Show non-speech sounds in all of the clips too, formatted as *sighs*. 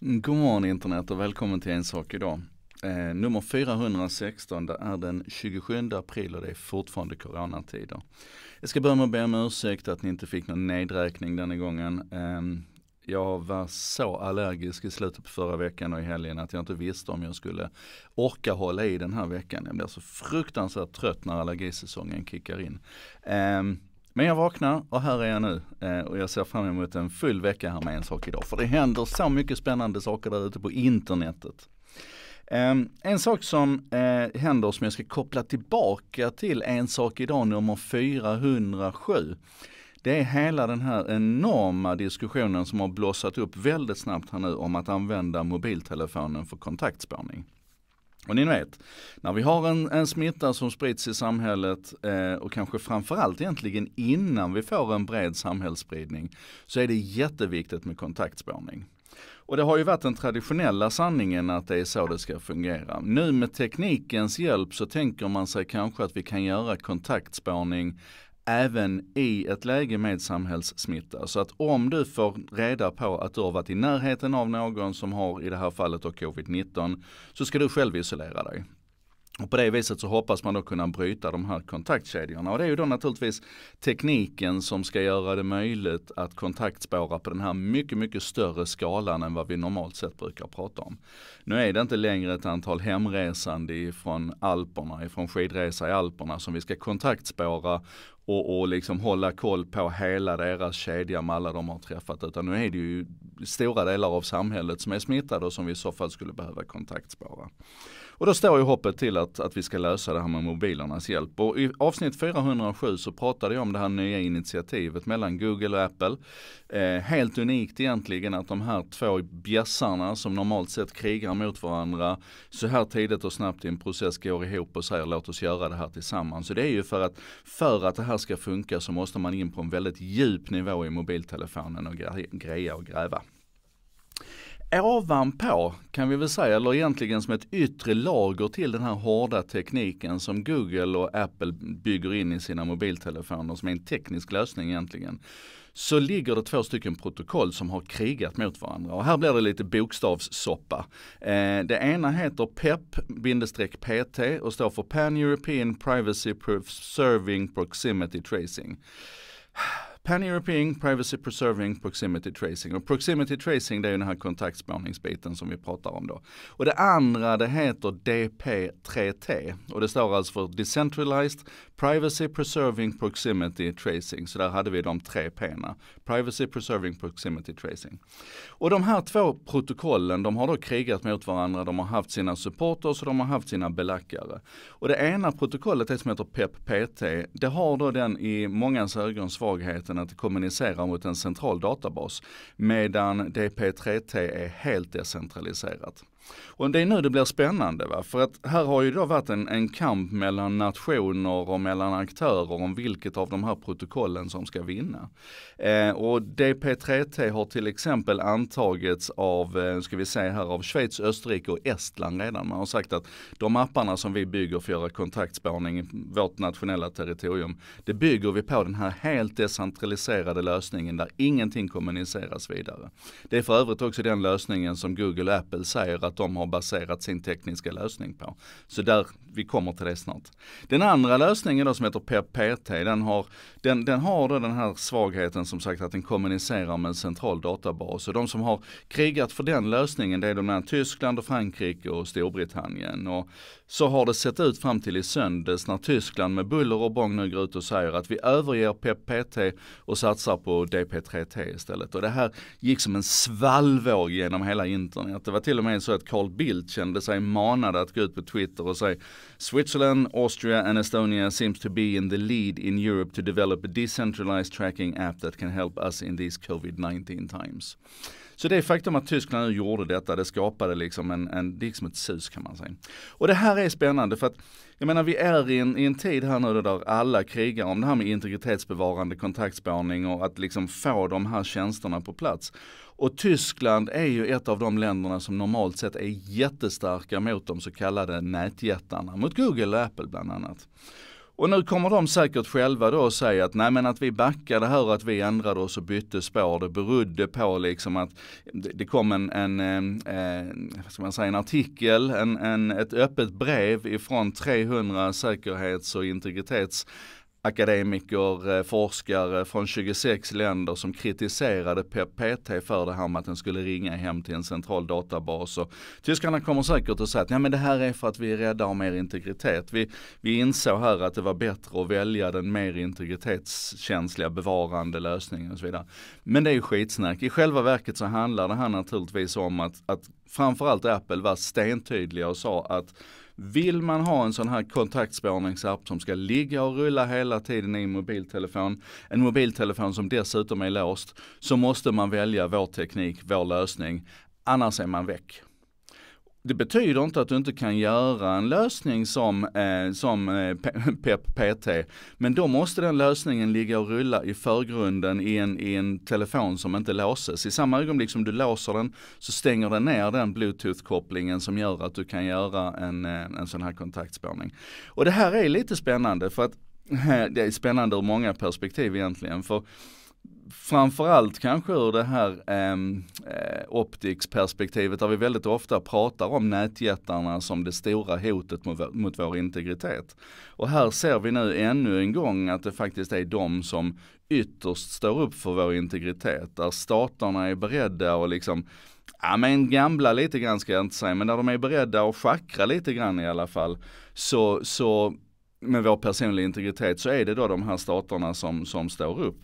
God morgon internet och välkommen till En sak idag. Eh, nummer 416, det är den 27 april och det är fortfarande coronatider. Jag ska börja med att be om ursäkt att ni inte fick någon nedräkning denna gången. Eh, jag var så allergisk i slutet på förra veckan och i helgen att jag inte visste om jag skulle orka hålla i den här veckan. Jag blir så fruktansvärt trött när allergisäsongen kickar in. Eh, men jag vaknar och här är jag nu eh, och jag ser fram emot en full vecka här med en sak idag. För det händer så mycket spännande saker där ute på internetet. Eh, en sak som eh, händer som jag ska koppla tillbaka till en sak idag nummer 407. Det är hela den här enorma diskussionen som har blossat upp väldigt snabbt här nu om att använda mobiltelefonen för kontaktspårning. Och ni vet, när vi har en, en smitta som sprids i samhället eh, och kanske framförallt egentligen innan vi får en bred samhällsspridning så är det jätteviktigt med kontaktspårning. Och det har ju varit den traditionella sanningen att det är så det ska fungera. Nu med teknikens hjälp så tänker man sig kanske att vi kan göra kontaktspårning även i ett läge med samhällssmitta. Så att om du får reda på att du har varit i närheten av någon som har, i det här fallet då covid-19, så ska du själv isolera dig. Och på det viset så hoppas man då kunna bryta de här kontaktkedjorna. Och det är ju då naturligtvis tekniken som ska göra det möjligt att kontaktspåra på den här mycket, mycket större skalan än vad vi normalt sett brukar prata om. Nu är det inte längre ett antal hemresande ifrån Alperna, ifrån skidresa i Alperna som vi ska kontaktspåra och, och liksom hålla koll på hela deras kedja med alla de har träffat. Utan nu är det ju stora delar av samhället som är smittade och som vi i så fall skulle behöva kontaktspåra. Och då står ju hoppet till att, att vi ska lösa det här med mobilernas hjälp. Och i avsnitt 407 så pratade jag om det här nya initiativet mellan Google och Apple. Eh, helt unikt egentligen att de här två bjässarna som normalt sett krigar mot varandra så här tidigt och snabbt i en process går ihop och säger låt oss göra det här tillsammans. Så det är ju för att, för att det här här ska funka så måste man in på en väldigt djup nivå i mobiltelefonen och greja och gräva. Ovanpå kan vi väl säga, eller egentligen som ett yttre lager till den här hårda tekniken som Google och Apple bygger in i sina mobiltelefoner som är en teknisk lösning egentligen så ligger det två stycken protokoll som har krigat mot varandra. Och här blir det lite bokstavssoppa. Eh, det ena heter PEP-PT och står för Pan European Privacy Preserving Proximity Tracing. Pan-European Privacy Preserving Proximity Tracing. Och Proximity Tracing det är ju den här kontaktspårningsbiten som vi pratar om då. Och det andra det heter DP3T och det står alltså för Decentralized Privacy Preserving Proximity Tracing. Så där hade vi de tre P'na. Privacy Preserving Proximity Tracing. Och de här två protokollen de har då krigat mot varandra. De har haft sina supporters och de har haft sina belackare. Och det ena protokollet det som heter PEP-PT det har då den i mångas ögon svagheten internet kommunicerar mot en central databas medan DP3T är helt decentraliserat. Och det är nu det blir spännande va? för att här har ju då varit en, en kamp mellan nationer och mellan aktörer om vilket av de här protokollen som ska vinna. Eh, och DP3T har till exempel antagits av, eh, ska vi säga här, av Schweiz, Österrike och Estland redan. Man har sagt att de apparna som vi bygger för att göra kontaktspårning i vårt nationella territorium, det bygger vi på den här helt decentraliserade lösningen där ingenting kommuniceras vidare. Det är för övrigt också den lösningen som Google och Apple säger att att de har baserat sin tekniska lösning på. Så där, vi kommer till det snart. Den andra lösningen då som heter pep den har, den, den har då den här svagheten som sagt att den kommunicerar med en central databas. Och de som har krigat för den lösningen det är de här Tyskland och Frankrike och Storbritannien. Och så har det sett ut fram till i söndags när Tyskland med buller och bång nu går ut och säger att vi överger pep och satsar på DP3T istället. Och det här gick som en svallvåg genom hela internet. Det var till och med så att Carl Bildt kände sig manad att gå ut på Twitter och säga Switzerland, Austria and Estonia seems to be in the lead in Europe to develop a decentralized tracking app that can help us in these covid-19 times. Så det faktum att Tyskland nu gjorde detta, det skapade liksom en, en det gick liksom ett sus kan man säga. Och det här är spännande för att jag menar vi är i en, i en tid här nu där alla krigar om det här med integritetsbevarande kontaktspårning och att liksom få de här tjänsterna på plats. Och Tyskland är ju ett av de länderna som normalt sett är jättestarka mot de så kallade nätjättarna, mot Google och Apple bland annat. Och nu kommer de säkert själva då säga att nej men att vi backade här och att vi ändrade oss och bytte spår det berodde på liksom att det kom en, en, en vad ska man säga, en artikel, en, en, ett öppet brev ifrån 300 säkerhets och integritets akademiker, eh, forskare från 26 länder som kritiserade PT för det här med att den skulle ringa hem till en central databas. Och tyskarna kommer säkert att säga att ja, men det här är för att vi är rädda om er integritet. Vi, vi insåg här att det var bättre att välja den mer integritetskänsliga bevarande lösningen och så vidare. Men det är ju skitsnack. I själva verket så handlar det här naturligtvis om att, att framförallt Apple var stentydliga och sa att vill man ha en sån här kontaktspårningsapp som ska ligga och rulla hela tiden i en mobiltelefon, en mobiltelefon som dessutom är låst, så måste man välja vår teknik, vår lösning. Annars är man väck det betyder inte att du inte kan göra en lösning som, eh, som eh, PT. *laughs* Men då måste den lösningen ligga och rulla i förgrunden i en, i en telefon som inte låses. I samma ögonblick som du låser den så stänger den ner den bluetooth-kopplingen som gör att du kan göra en, eh, en sån här kontaktspårning. Och det här är lite spännande för att *laughs* det är spännande ur många perspektiv egentligen. För framförallt kanske ur det här ehm, eh, optics-perspektivet där vi väldigt ofta pratar om nätjättarna som det stora hotet mot, mot vår integritet. Och här ser vi nu ännu en gång att det faktiskt är de som ytterst står upp för vår integritet, där staterna är beredda och liksom ja men gamla lite grann ska jag inte säga, men när de är beredda att schackra lite grann i alla fall, så, så med vår personliga integritet så är det då de här staterna som, som står upp.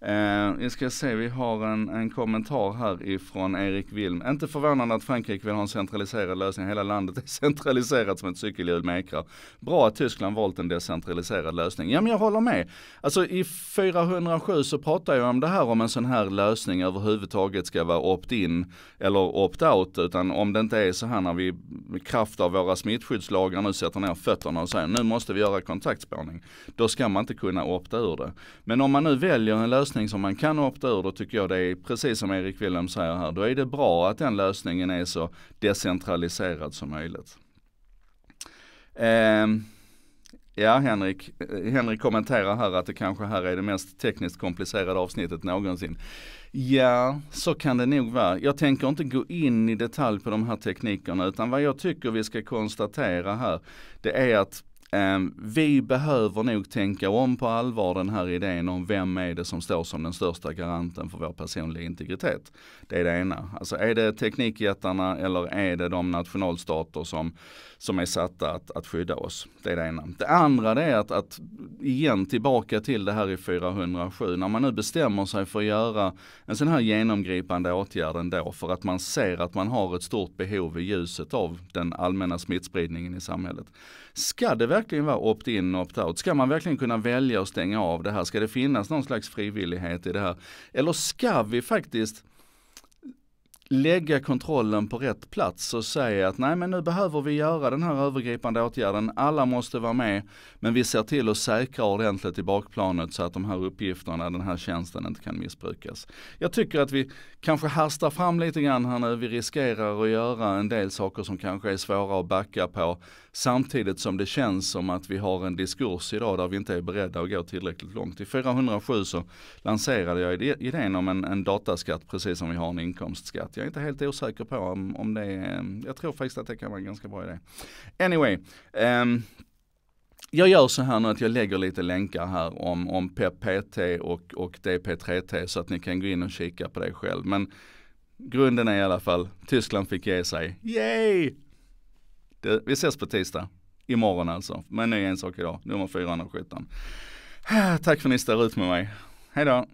Eh, jag ska se, vi har en, en kommentar här ifrån Erik Wilm. Inte förvånande att Frankrike vill ha en centraliserad lösning. Hela landet är *laughs* centraliserat som ett cykelhjul med ekrar. Bra att Tyskland valt en decentraliserad lösning. Ja men jag håller med. Alltså i 407 så pratar jag om det här om en sån här lösning överhuvudtaget ska vara opt-in eller opt-out. Utan om det inte är så här när vi med kraft av våra smittskyddslagar nu sätter ner fötterna och säger nu måste vi göra kontaktspårning. Då ska man inte kunna opta ur det. Men om man nu väljer en lösning lösning som man kan opta ur, då tycker jag det är precis som Erik Wilhelm säger här, då är det bra att den lösningen är så decentraliserad som möjligt. Eh, ja, Henrik, Henrik kommenterar här att det kanske här är det mest tekniskt komplicerade avsnittet någonsin. Ja, så kan det nog vara. Jag tänker inte gå in i detalj på de här teknikerna utan vad jag tycker vi ska konstatera här det är att Ehm, vi behöver nog tänka om på allvar den här idén om vem är det som står som den största garanten för vår personliga integritet. Det är det ena. Alltså är det teknikjättarna eller är det de nationalstater som, som är satta att, att skydda oss? Det är det ena. Det andra det är att, att igen tillbaka till det här i 407. När man nu bestämmer sig för att göra en sån här genomgripande åtgärd ändå för att man ser att man har ett stort behov i ljuset av den allmänna smittspridningen i samhället. Ska det verkligen vara opt-in och opt-out? Ska man verkligen kunna välja att stänga av det här? Ska det finnas någon slags frivillighet i det här? Eller ska vi faktiskt lägga kontrollen på rätt plats och säga att nej men nu behöver vi göra den här övergripande åtgärden, alla måste vara med, men vi ser till att säkra ordentligt i bakplanet så att de här uppgifterna, den här tjänsten inte kan missbrukas. Jag tycker att vi kanske hastar fram lite grann här nu, vi riskerar att göra en del saker som kanske är svåra att backa på, samtidigt som det känns som att vi har en diskurs idag där vi inte är beredda att gå tillräckligt långt. I 407 så lanserade jag idén om en, en dataskatt precis som vi har en inkomstskatt. Jag är inte helt osäker på om, om det är, jag tror faktiskt att det kan vara en ganska bra idé. Anyway, um, jag gör så här nu att jag lägger lite länkar här om, om PEP-PT och, och DP3T så att ni kan gå in och kika på det själv. Men grunden är i alla fall, Tyskland fick ge sig. Yay! Det, vi ses på tisdag. Imorgon alltså. Men nu är en sak idag, nummer 417. *sighs* Tack för att ni står ut med mig. Hej då!